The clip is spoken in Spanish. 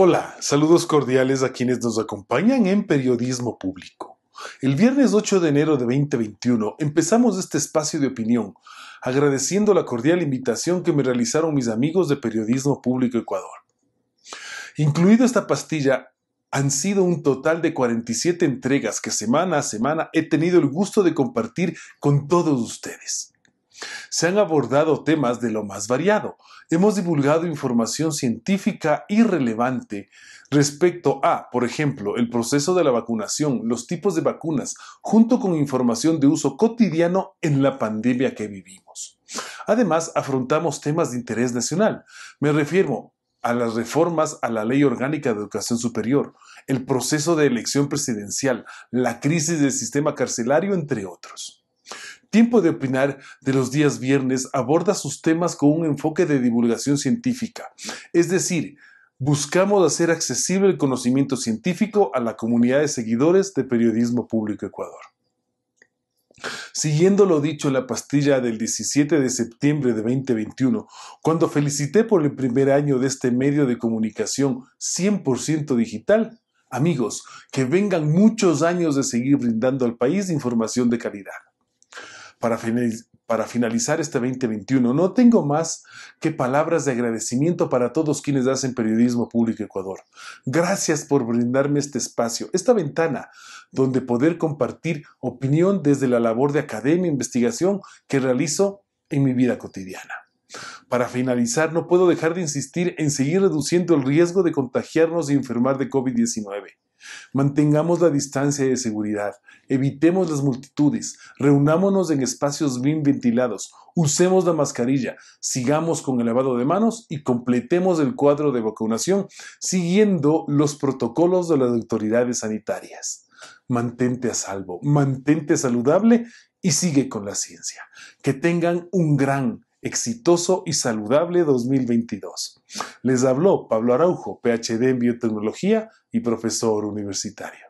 Hola, saludos cordiales a quienes nos acompañan en Periodismo Público. El viernes 8 de enero de 2021 empezamos este espacio de opinión agradeciendo la cordial invitación que me realizaron mis amigos de Periodismo Público Ecuador. Incluido esta pastilla, han sido un total de 47 entregas que semana a semana he tenido el gusto de compartir con todos ustedes. Se han abordado temas de lo más variado. Hemos divulgado información científica y relevante respecto a, por ejemplo, el proceso de la vacunación, los tipos de vacunas, junto con información de uso cotidiano en la pandemia que vivimos. Además, afrontamos temas de interés nacional. Me refiero a las reformas a la Ley Orgánica de Educación Superior, el proceso de elección presidencial, la crisis del sistema carcelario, entre otros. Tiempo de opinar de los días viernes aborda sus temas con un enfoque de divulgación científica, es decir, buscamos hacer accesible el conocimiento científico a la comunidad de seguidores de Periodismo Público Ecuador. Siguiendo lo dicho en la pastilla del 17 de septiembre de 2021, cuando felicité por el primer año de este medio de comunicación 100% digital, amigos, que vengan muchos años de seguir brindando al país información de calidad para, finalizar este 2021, no tengo más que palabras de agradecimiento para todos quienes hacen periodismo público Ecuador. Gracias por brindarme este espacio, esta ventana, donde poder compartir opinión desde la labor de academia e investigación que realizo en mi vida cotidiana. Para finalizar, no puedo dejar de insistir en seguir reduciendo el riesgo de contagiarnos y enfermar de COVID-19. Mantengamos la distancia de seguridad, evitemos las multitudes, reunámonos en espacios bien ventilados, usemos la mascarilla, sigamos con el lavado de manos y completemos el cuadro de vacunación siguiendo los protocolos de las autoridades sanitarias. Mantente a salvo, mantente saludable y sigue con la ciencia. Que tengan un gran, exitoso y saludable 2022. Les habló Pablo Araujo, PhD en biotecnología y profesor universitario.